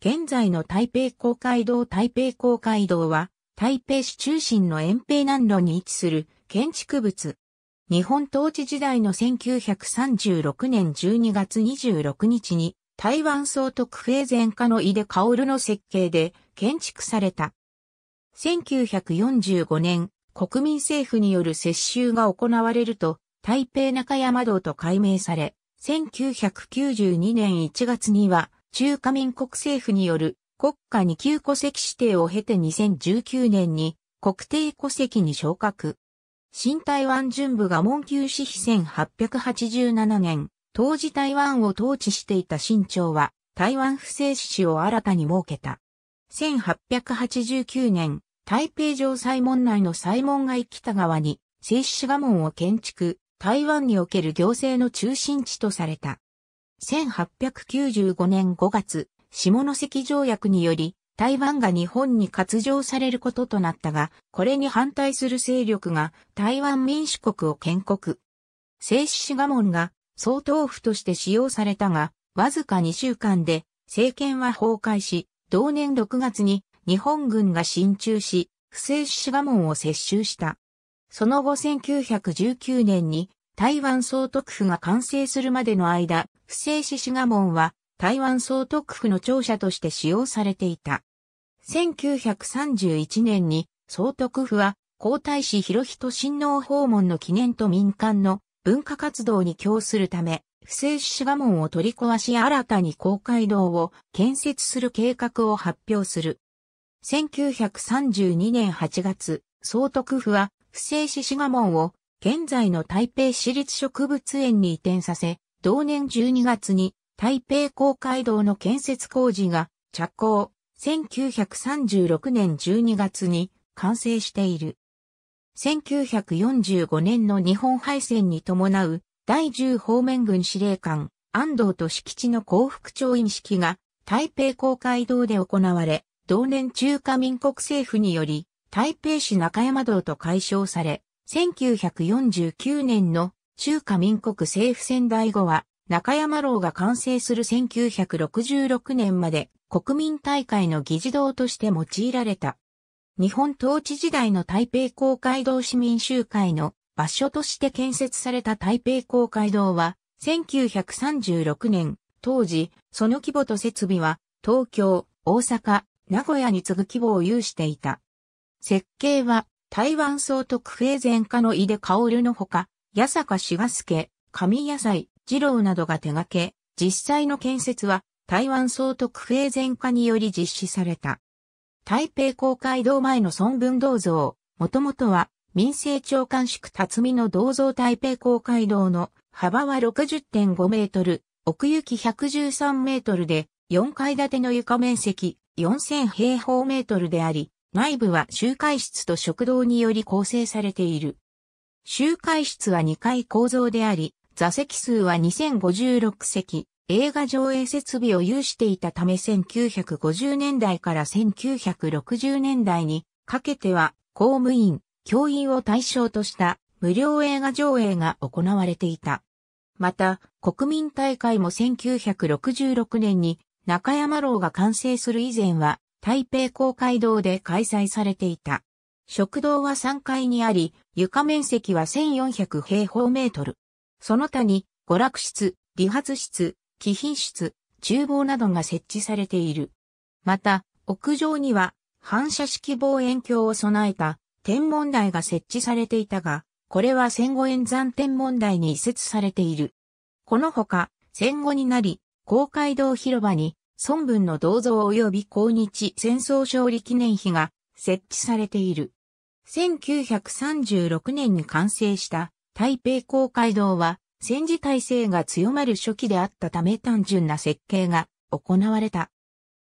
現在の台北公会堂台北公会堂は、台北市中心の延平南路に位置する建築物。日本統治時代の1936年12月26日に、台湾総督府営前科の井出薫の設計で建築された。1945年、国民政府による接収が行われると、台北中山道と改名され、1992年1月には、中華民国政府による国家二級戸籍指定を経て2019年に国定戸籍に昇格。新台湾巡部が門級市比1887年、当時台湾を統治していた新朝は台湾不正市を新たに設けた。1889年、台北城西門内の西門街北側に、静止画門を建築、台湾における行政の中心地とされた。1895年5月、下関条約により、台湾が日本に割譲されることとなったが、これに反対する勢力が台湾民主国を建国。聖子賀門が総統府として使用されたが、わずか2週間で政権は崩壊し、同年6月に日本軍が進駐し、不正志賀門を接収した。その後1919年に台湾総督府が完成するまでの間、不正獅子賀門は台湾総督府の庁舎として使用されていた。1931年に総督府は皇太子広人親王訪問の記念と民間の文化活動に供するため、不正獅子賀門を取り壊し新たに公会堂を建設する計画を発表する。1932年8月、総督府は不正獅子賀門を現在の台北市立植物園に移転させ、同年12月に台北公会堂の建設工事が着工、1936年12月に完成している。1945年の日本敗戦に伴う第10方面軍司令官安藤と敷地の幸福調印式が台北公会堂で行われ、同年中華民国政府により台北市中山道と解消され、1949年の中華民国政府仙台後は、中山楼が完成する1966年まで国民大会の議事堂として用いられた。日本統治時代の台北公会堂市民集会の場所として建設された台北公会堂は、1936年、当時、その規模と設備は、東京、大阪、名古屋に次ぐ規模を有していた。設計は、台湾総督平前科の井出薫のほか、八坂志賀助、上野菜、二郎などが手掛け、実際の建設は台湾総督平前科により実施された。台北公会堂前の孫文銅像、もともとは民政長官宿辰巳の銅像台北公会堂の幅は60.5メートル、奥行き113メートルで、4階建ての床面積4000平方メートルであり、内部は集会室と食堂により構成されている。集会室は2階構造であり、座席数は2056席、映画上映設備を有していたため1950年代から1960年代にかけては公務員、教員を対象とした無料映画上映が行われていた。また、国民大会も1966年に中山楼が完成する以前は台北公会堂で開催されていた。食堂は3階にあり、床面積は1400平方メートル。その他に、娯楽室、理髪室、貴賓室、厨房などが設置されている。また、屋上には反射式望遠鏡を備えた天文台が設置されていたが、これは戦後演算天文台に移設されている。このほか、戦後になり、公会堂広場に孫文の銅像及び抗日戦争勝利記念碑が設置されている。1936年に完成した台北公会堂は戦時体制が強まる初期であったため単純な設計が行われた。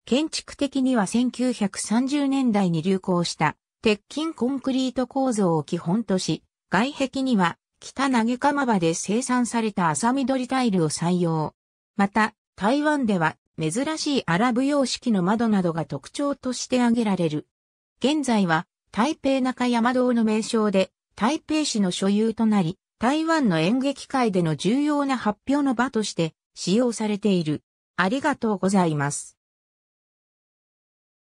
建築的には1930年代に流行した鉄筋コンクリート構造を基本とし、外壁には北投げ釜場で生産された浅緑タイルを採用。また、台湾では珍しいアラブ様式の窓などが特徴として挙げられる。現在は台北中山堂の名称で台北市の所有となり、台湾の演劇界での重要な発表の場として使用されている。ありがとうございます。